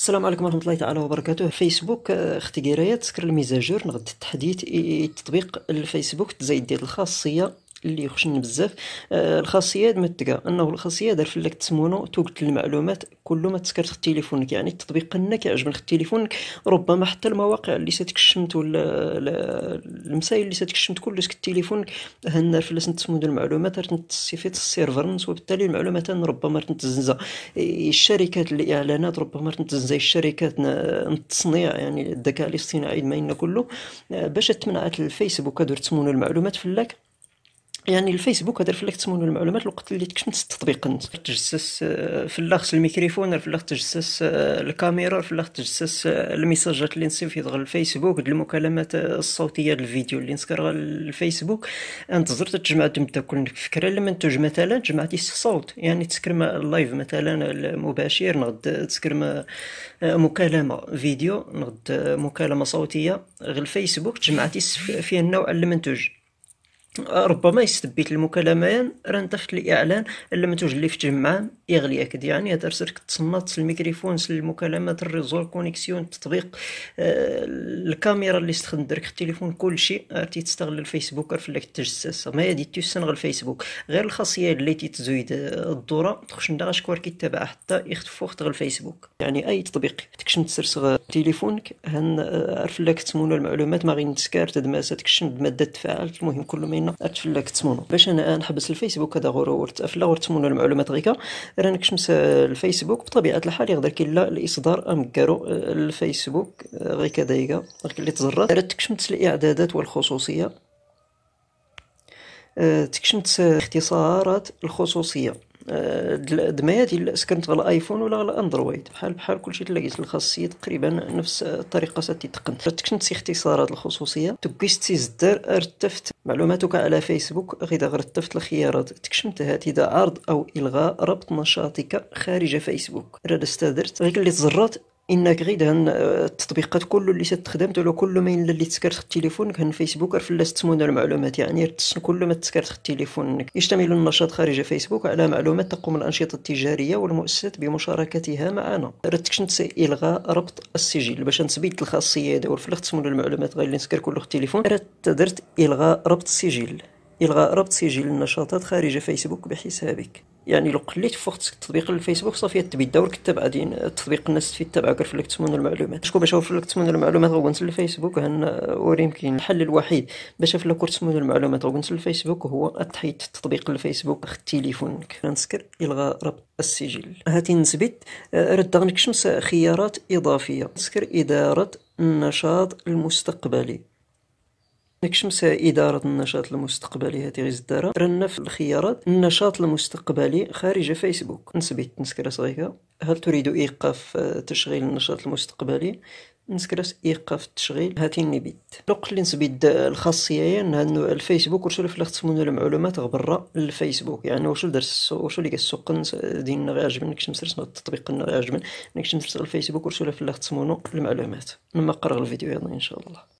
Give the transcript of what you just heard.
السلام عليكم ورحمه الله تعالى وبركاته فيسبوك آه، اختي قرايه تسكر الميزاجور نغد التحديث التطبيق الفيسبوك تزايد ديال الخاصيه اللي يخشن بزاف آه الخاصيه ما تلقى انه الخاصيه دار فلك تسمونو توقت المعلومات كل ما تسكرت تليفونك يعني التطبيق انك عجبنك تليفونك ربما حتى المواقع اللي ستكشمت ولا المسائل اللي ستكشمت كلش التليفون هنا فلاس نتسمونو المعلومات تنتصيفيت السيرفر وبالتالي المعلومات ربما تنتزنزا الشركات الاعلانات ربما تنتزنزا الشركات التصنيع يعني الذكاء الاصطناعي ما كله آه، باش تمنعت الفيسبوك دور تسمون المعلومات فلاك يعني الفيسبوك هذا في تسمون المعلومات الوقت اللي تكشمت التطبيق انت تجسس آه، في خص الميكروفون فلا تجسس آه، الكاميرا فلا تجسس آه، الميساجات اللي نصيفط غير الفيسبوك المكالمات الصوتيه الفيديو اللي نسكرها الفيسبوك انت زرت تجمع تبدا كل فكره المنتوج مثلا جمعتي الصوت يعني تسكرم اللايف مثلا المباشر نغد تسكرم مكالمه فيديو نغد مكالمه صوتيه غير الفيسبوك جمعتي فيها النوع المنتوج ربما يستبيت المكالمة راه دخلت الإعلان إلا ما اللي معاه يغلي أكد يعني هذا سيرك تصنط الميكروفون المكالمات الريزور كونيكسيون التطبيق آه، الكاميرا اللي استخدم درك التليفون كل شيء عرفتي تستغل الفيسبوك فلك التجسس ما هادي تستنغل الفيسبوك غير الخاصية اللي تيتزويد آه، الدورة تخش ندا غاشكوار كيتابع حتى يختفو غتغل الفيسبوك يعني أي تطبيق تكشم تسرسغ تليفونك هن عرف آه، لك تمون المعلومات ما غير نتسكار تدماسة تكشم بمادة تفاعل المهم كل ما لان اتفلا كتمونو باش انا نحبس الفيسبوك هذا غور ورتفلا ورتمنو المعلومات غيكا رانا كشمس الفيسبوك بطبيعه الحال يقدر كاين لا الاصدار ام كارو آه، الفيسبوك غيكا كدايقه غير اللي تزرات تكشمت الاعدادات والخصوصيه آه، تكشمت اختصارات الخصوصيه دماتي ديال سكنت على ايفون ولا على اندرويد بحال بحال كلشي تلاقيت الخاصيه تقريبا نفس الطريقه ساتي تقن تكنت سي اختصارات الخصوصيه تكشت سي زدر ارتفت معلوماتك على فيسبوك غدا غرتفت الخيارات تكشمت هاتذا عرض او الغاء ربط نشاطك خارج فيسبوك رد استدرت غير اللي تزرات ان غير هن آه، التطبيقات كله اللي تخدم تلو كل ما الا اللي تسكرت التليفون كان فيسبوك لا تسمون المعلومات يعني كل ما تسكرت التليفون يشتمل النشاط خارج فيسبوك على معلومات تقوم الانشطه التجاريه والمؤسسات بمشاركتها معنا رتكش نتسي الغاء ربط السجل باش نثبت الخاصيه هذا والفلخ تسمون المعلومات غير اللي نسكر كل التليفون رت درت الغاء ربط السجل الغاء ربط سجل النشاطات خارج فيسبوك بحسابك يعني لو قليت في التطبيق تطبيق الفيسبوك صافي تبي دورك تتبع دين التطبيق الناس في تتبع غير فلك تمن المعلومات شكون باش فلك تسمون المعلومات غنت الفيسبوك هن ويمكن الحل الوحيد باش لك تسمون المعلومات غنت الفيسبوك هو تحيد تطبيق الفيسبوك اخذ تليفونك نسكر الغاء ربط السجل هاتي نثبت آه، رد غنكشمس خيارات اضافيه نسكر اداره النشاط المستقبلي نكشمس إدارة النشاط المستقبلي هاتي غيز الدارة رنا في الخيارات النشاط المستقبلي خارج فيسبوك نسبيت تنسكرا غيكا هل تريد إيقاف آه، تشغيل النشاط المستقبلي نسكرس ايقاف التشغيل هاتين نبيت نقل اللي نسبيد آه، الخاصيه هي يعني ان الفيسبوك وشو اللي خصمونا المعلومات برا الفيسبوك يعني وشو درس وشو اللي السوق ديالنا غير عجبني كنت مسرس التطبيق غير عجبني كنت مسرس الفيسبوك وشو اللي خصمونا المعلومات نما قرر الفيديو يلا ان شاء الله